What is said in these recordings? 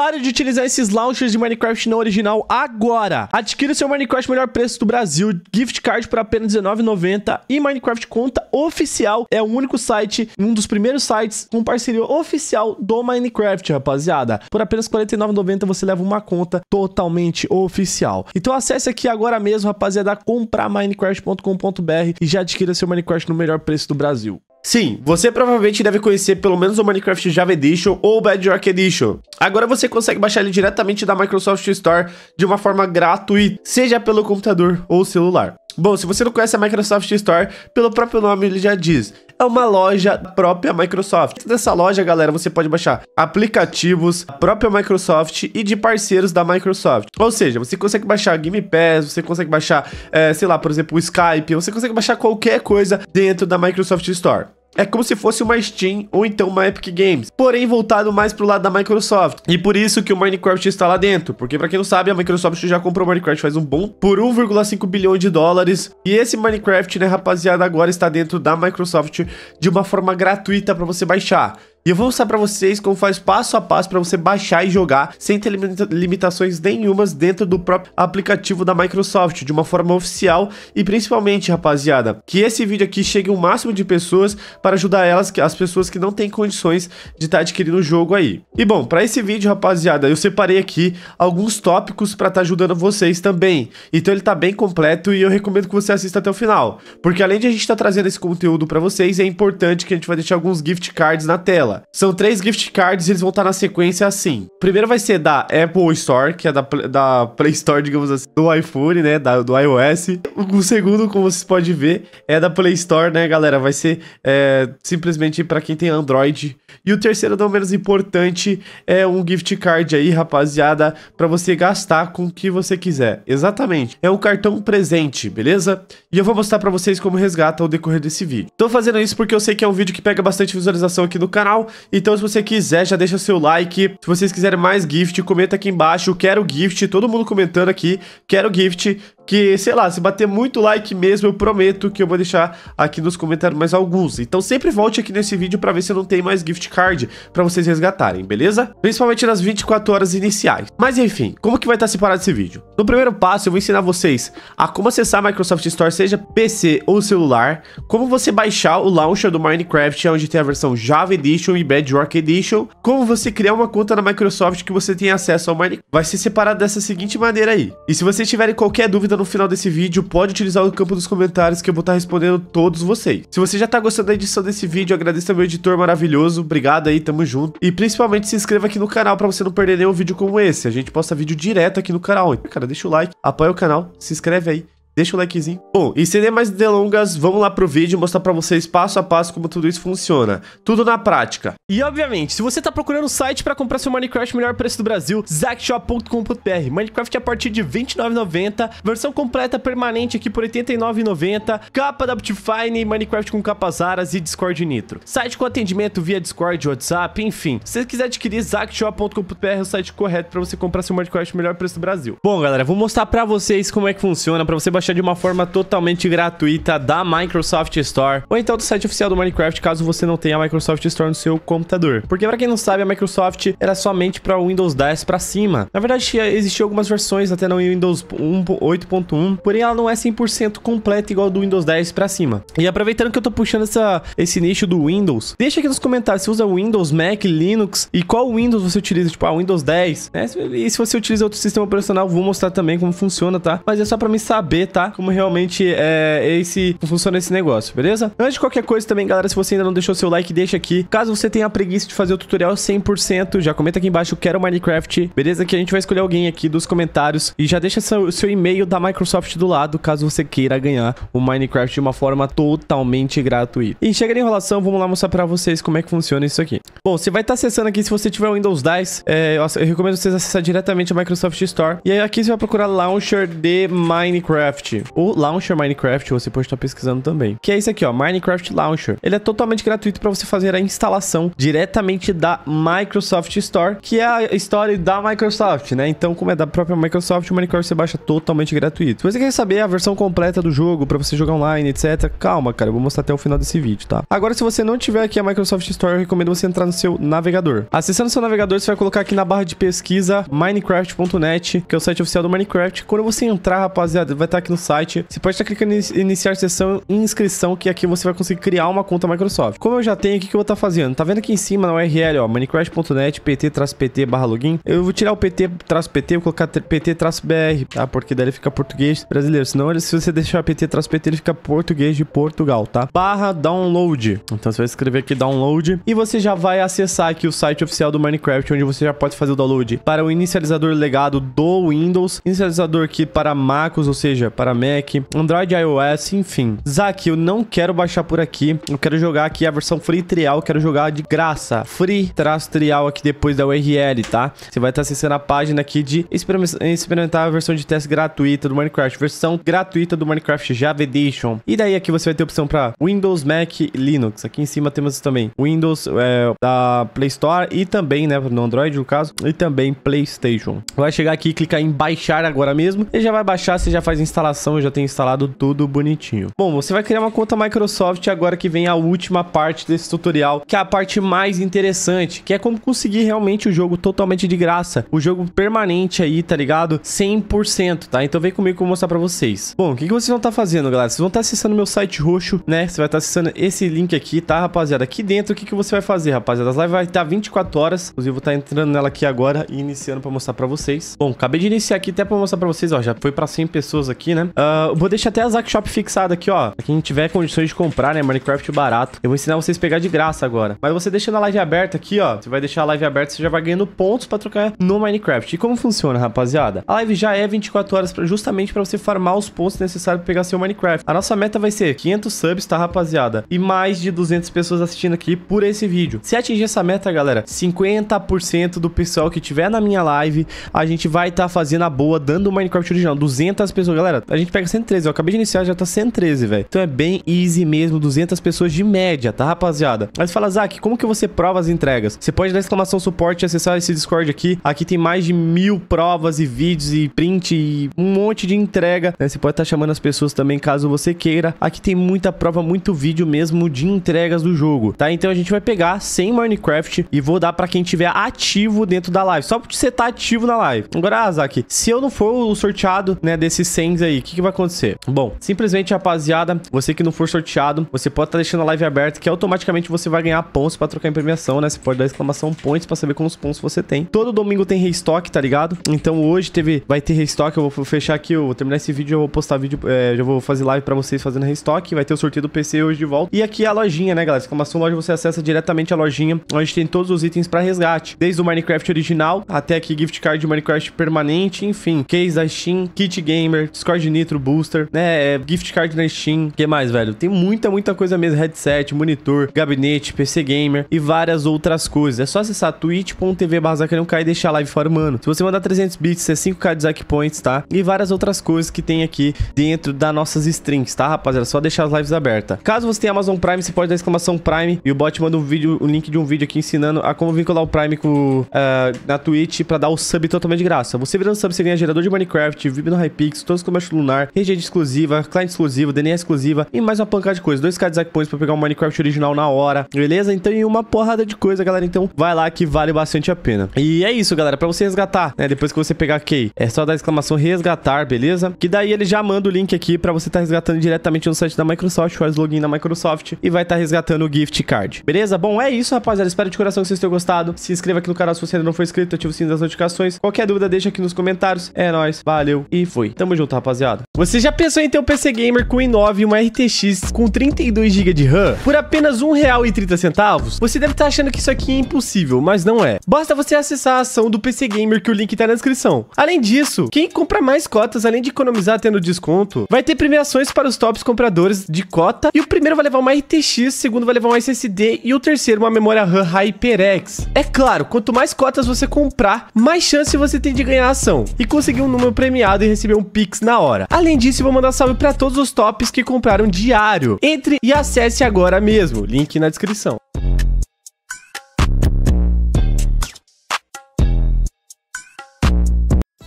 Pare de utilizar esses launchers de Minecraft não original agora. Adquira seu Minecraft melhor preço do Brasil, gift card por apenas R$19,90 e Minecraft conta oficial. É o único site, um dos primeiros sites com parceria oficial do Minecraft, rapaziada. Por apenas R$49,90 você leva uma conta totalmente oficial. Então acesse aqui agora mesmo, rapaziada, comprar minecraft.com.br e já adquira seu Minecraft no melhor preço do Brasil. Sim, você provavelmente deve conhecer pelo menos o Minecraft Java Edition ou o Bedrock Edition. Agora você consegue baixar ele diretamente da Microsoft Store de uma forma gratuita, seja pelo computador ou celular. Bom, se você não conhece a Microsoft Store, pelo próprio nome ele já diz, é uma loja própria Microsoft. Nessa dessa loja, galera, você pode baixar aplicativos da própria Microsoft e de parceiros da Microsoft. Ou seja, você consegue baixar Game Pass, você consegue baixar, é, sei lá, por exemplo, o Skype, você consegue baixar qualquer coisa dentro da Microsoft Store. É como se fosse uma Steam ou então uma Epic Games, porém voltado mais pro lado da Microsoft. E por isso que o Minecraft está lá dentro, porque para quem não sabe, a Microsoft já comprou o Minecraft faz um bom por 1,5 bilhão de dólares. E esse Minecraft, né, rapaziada, agora está dentro da Microsoft de uma forma gratuita para você baixar. E eu vou mostrar para vocês como faz passo a passo para você baixar e jogar sem ter limitações nenhumas dentro do próprio aplicativo da Microsoft, de uma forma oficial e principalmente, rapaziada, que esse vídeo aqui chegue o um máximo de pessoas para ajudar elas, as pessoas que não têm condições de estar tá adquirindo o jogo aí. E bom, para esse vídeo, rapaziada, eu separei aqui alguns tópicos para estar tá ajudando vocês também. Então ele tá bem completo e eu recomendo que você assista até o final, porque além de a gente estar tá trazendo esse conteúdo para vocês, é importante que a gente vai deixar alguns gift cards na tela. São três gift cards e eles vão estar na sequência assim. Primeiro vai ser da Apple Store, que é da, da Play Store, digamos assim, do iPhone, né? Da, do iOS. O segundo, como vocês podem ver, é da Play Store, né, galera? Vai ser é, simplesmente para quem tem Android. E o terceiro, não menos importante, é um gift card aí, rapaziada, para você gastar com o que você quiser. Exatamente. É um cartão presente, beleza? E eu vou mostrar para vocês como resgata ao decorrer desse vídeo. Tô fazendo isso porque eu sei que é um vídeo que pega bastante visualização aqui no canal canal. Então se você quiser, já deixa seu like. Se vocês quiserem mais gift, comenta aqui embaixo, quero gift. Todo mundo comentando aqui, quero gift que, sei lá, se bater muito like mesmo, eu prometo que eu vou deixar aqui nos comentários mais alguns. Então sempre volte aqui nesse vídeo para ver se não tem mais gift card para vocês resgatarem, beleza? Principalmente nas 24 horas iniciais. Mas enfim, como que vai estar tá separado esse vídeo? No primeiro passo, eu vou ensinar vocês a como acessar a Microsoft Store, seja PC ou celular, como você baixar o launcher do Minecraft, onde tem a versão Java Edition e Bedrock Edition, como você criar uma conta na Microsoft que você tem acesso ao Minecraft. Vai ser separado dessa seguinte maneira aí. E se vocês tiverem qualquer dúvida no final desse vídeo, pode utilizar o campo dos comentários que eu vou estar tá respondendo todos vocês. Se você já está gostando da edição desse vídeo, agradeço ao meu editor maravilhoso, obrigado aí, tamo junto. E principalmente se inscreva aqui no canal para você não perder nenhum vídeo como esse, a gente posta vídeo direto aqui no canal. Cara, deixa o like, apoia o canal, se inscreve aí deixa o likezinho. Bom, e sem mais delongas, vamos lá pro vídeo mostrar pra vocês passo a passo como tudo isso funciona. Tudo na prática. E obviamente, se você tá procurando um site pra comprar seu Minecraft melhor preço do Brasil, zackshop.com.br. Minecraft é a partir de R$29,90, versão completa permanente aqui por R$89,90, capa da Optifine, Minecraft com capas aras e Discord Nitro. Site com atendimento via Discord, WhatsApp, enfim. Se você quiser adquirir, zackshop.com.br é o site correto pra você comprar seu Minecraft melhor preço do Brasil. Bom, galera, vou mostrar pra vocês como é que funciona, pra você baixar de uma forma totalmente gratuita da Microsoft Store ou então do site oficial do Minecraft, caso você não tenha a Microsoft Store no seu computador. Porque para quem não sabe, a Microsoft era somente para Windows 10 para cima. Na verdade, existiam algumas versões até no Windows 8.1, porém ela não é 100% completa igual do Windows 10 para cima. E aproveitando que eu tô puxando essa, esse nicho do Windows, deixa aqui nos comentários se usa Windows, Mac, Linux e qual Windows você utiliza, tipo, a ah, Windows 10, né? E se você utiliza outro sistema operacional, vou mostrar também como funciona, tá? Mas é só para mim saber aproveitar tá? como realmente é, é esse funciona esse negócio, beleza? Antes de qualquer coisa também, galera, se você ainda não deixou seu like, deixa aqui. Caso você tenha preguiça de fazer o tutorial 100%, já comenta aqui embaixo, quero Minecraft, beleza? Que a gente vai escolher alguém aqui dos comentários e já deixa seu, seu e-mail da Microsoft do lado, caso você queira ganhar o Minecraft de uma forma totalmente gratuita. E chega de enrolação, vamos lá mostrar pra vocês como é que funciona isso aqui. Bom, você vai estar tá acessando aqui, se você tiver o Windows 10, é, eu, eu recomendo vocês acessar diretamente a Microsoft Store. E aí aqui você vai procurar Launcher de Minecraft. Minecraft, o Launcher Minecraft, você pode estar pesquisando também, que é esse aqui, ó, Minecraft Launcher. Ele é totalmente gratuito para você fazer a instalação diretamente da Microsoft Store, que é a Store da Microsoft, né? Então, como é da própria Microsoft, o Minecraft você baixa totalmente gratuito. Se você quer saber a versão completa do jogo para você jogar online, etc, calma, cara, eu vou mostrar até o final desse vídeo, tá? Agora, se você não tiver aqui a Microsoft Store, eu recomendo você entrar no seu navegador. Acessando seu navegador, você vai colocar aqui na barra de pesquisa minecraft.net, que é o site oficial do Minecraft. Quando você entrar, rapaziada, vai estar aqui aqui no site, você pode estar clicando em iniciar sessão e inscrição, que aqui você vai conseguir criar uma conta Microsoft. Como eu já tenho, o que, eu vou estar tá fazendo? Tá vendo aqui em cima na URL, ó, minecraft.net, pt-pt barra login. Eu vou tirar o pt-pt vou colocar pt-br, tá? Porque daí ele fica português brasileiro. Senão, se você deixar pt-pt, ele fica português de Portugal, tá? Barra download. Então, você vai escrever aqui download e você já vai acessar aqui o site oficial do Minecraft, onde você já pode fazer o download para o inicializador legado do Windows, inicializador aqui para Macos, ou seja, para Mac, Android, iOS, enfim. Zack, eu não quero baixar por aqui. Eu quero jogar aqui a versão free trial, quero jogar de graça. Free traço trial aqui depois da URL, tá? Você vai estar acessando a página aqui de experimentar a versão de teste gratuita do Minecraft, versão gratuita do Minecraft Java Edition. E daí aqui você vai ter a opção para Windows, Mac e Linux. Aqui em cima temos também Windows é, da Play Store e também, né, no Android no caso, e também PlayStation. Vai chegar aqui, clicar em baixar agora mesmo, e já vai baixar, você já faz instalação instalação, eu já tenho instalado tudo bonitinho. Bom, você vai criar uma conta Microsoft agora que vem a última parte desse tutorial, que é a parte mais interessante, que é como conseguir realmente o jogo totalmente de graça, o jogo permanente aí, tá ligado? 100%, tá? Então vem comigo que eu vou mostrar pra vocês. Bom, o que, que vocês vão estar tá fazendo, galera? Vocês vão estar tá acessando meu site roxo, né? Você vai estar tá acessando esse link aqui, tá, rapaziada? Aqui dentro, o que, que você vai fazer, rapaziada? As lives vai estar 24 horas, inclusive eu vou estar tá entrando nela aqui agora e iniciando pra mostrar pra vocês. Bom, acabei de iniciar aqui até pra mostrar pra vocês, ó, já foi pra 100 pessoas aqui, né? né? Uh, vou deixar até a Zack Shop fixada aqui, ó. Pra quem tiver condições de comprar, né? Minecraft barato. Eu vou ensinar vocês a pegar de graça agora. Mas você deixando a live aberta aqui, ó. Você vai deixar a live aberta, você já vai ganhando pontos pra trocar no Minecraft. E como funciona, rapaziada? A live já é 24 horas pra, justamente pra você farmar os pontos necessários pra pegar seu Minecraft. A nossa meta vai ser 500 subs, tá, rapaziada? E mais de 200 pessoas assistindo aqui por esse vídeo. Se atingir essa meta, galera, 50% do pessoal que tiver na minha live, a gente vai estar tá fazendo a boa, dando o Minecraft original. 200 pessoas, galera, a gente pega 113. Eu acabei de iniciar, já tá 113, velho. Então é bem easy mesmo, 200 pessoas de média, tá, rapaziada? Mas fala, Zac, como que você prova as entregas? Você pode dar exclamação suporte e acessar esse Discord aqui. Aqui tem mais de mil provas e vídeos e print e um monte de entrega. Né? Você pode estar tá chamando as pessoas também caso você queira. Aqui tem muita prova, muito vídeo mesmo de entregas do jogo, tá? Então a gente vai pegar 100 Minecraft e vou dar pra quem tiver ativo dentro da live. Só pra você tá ativo na live. Agora, ah, se eu não for o sorteado, né, desses 100 aí, o que, que, vai acontecer? Bom, simplesmente, rapaziada, você que não for sorteado, você pode estar tá deixando a live aberta que automaticamente você vai ganhar pontos para trocar em premiação, né? Você pode dar exclamação points para saber quantos pontos você tem. Todo domingo tem restock, tá ligado? Então hoje teve, vai ter restock, eu vou fechar aqui, eu vou terminar esse vídeo, eu vou postar vídeo, é, já vou fazer live para vocês fazendo restock, vai ter o sorteio do PC hoje de volta. E aqui é a lojinha, né, galera? Exclamação loja, você acessa diretamente a lojinha, onde tem todos os itens para resgate, desde o Minecraft original até aqui gift card de Minecraft permanente, enfim, case da Steam, kit gamer, Discord Nitro Booster, né? É, gift card na Steam. que mais, velho? Tem muita, muita coisa mesmo. Headset, monitor, gabinete, PC Gamer e várias outras coisas. É só acessar twitch.tv barra e deixar a live fora, mano. Se você mandar 300 bits, é 5k de Zack Points, tá? E várias outras coisas que tem aqui dentro das nossas strings, tá, rapaziada? É só deixar as lives abertas. Caso você tenha Amazon Prime, você pode dar exclamação Prime e o bot manda um vídeo, o um link de um vídeo aqui ensinando a como vincular o Prime com, uh, na Twitch pra dar o sub totalmente de graça. Você virando sub, você ganha gerador de Minecraft, VIP no Hypix, todos os comandos lunar, rede exclusiva, cliente exclusivo, DNS exclusiva e mais uma pancada de coisas. 2k de Zack Points pra pegar o Minecraft original na hora, beleza? Então, e uma porrada de coisa, galera. Então, vai lá que vale bastante a pena. E é isso, galera. Pra você resgatar, né? Depois que você pegar a key, é só dar exclamação resgatar, beleza? Que daí ele já manda o link aqui pra você tá resgatando diretamente no site da Microsoft, faz login na Microsoft e vai estar tá resgatando o gift card, beleza? Bom, é isso, rapaziada. Espero de coração que vocês tenham gostado. Se inscreva aqui no canal se você ainda não for inscrito, ativa o sininho das notificações. Qualquer dúvida, deixa aqui nos comentários. É nóis, valeu e fui. Tamo junto, rapaziada rapaziada. Você já pensou em ter um PC Gamer com i9 e uma RTX com 32GB de RAM? Por apenas R$1,30? Você deve estar tá achando que isso aqui é impossível, mas não é. Basta você acessar a ação do PC Gamer que o link está na descrição. Além disso, quem compra mais cotas, além de economizar tendo desconto, vai ter premiações para os tops compradores de cota e o primeiro vai levar uma RTX, o segundo vai levar um SSD e o terceiro uma memória RAM HyperX. É claro, quanto mais cotas você comprar, mais chance você tem de ganhar a ação e conseguir um número premiado e receber um Pix na hora hora. Além disso, vou mandar salve para todos os tops que compraram diário. Entre e acesse agora mesmo, link na descrição.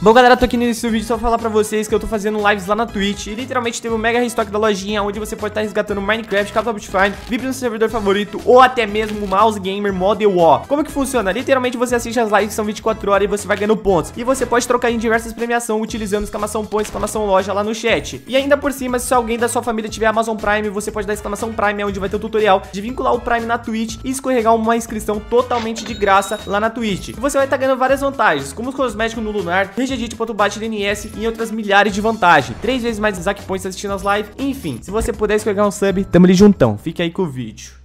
Bom, galera, tô aqui no início do vídeo só pra falar pra vocês que eu tô fazendo lives lá na Twitch e literalmente teve um mega restock da lojinha onde você pode estar tá resgatando Minecraft, Call of Duty, VIP no seu servidor favorito ou até mesmo Mouse Gamer Model War. Como que funciona? Literalmente você assiste as lives que são 24 horas e você vai ganhando pontos. E você pode trocar em diversas premiações utilizando exclamação pontos, exclamação loja lá no chat. E ainda por cima, se alguém da sua família tiver Amazon Prime, você pode dar exclamação Prime, onde vai ter o um tutorial de vincular o Prime na Twitch e escorregar uma inscrição totalmente de graça lá na Twitch. E você vai estar tá ganhando várias vantagens, como os cosméticos no Lunar, legedit.bat.ns tipo, e outras milhares de vantagens. Três vezes mais Zack Points assistindo as lives. Enfim, se você puder escorregar um sub, tamo ali juntão. Fique aí com o vídeo.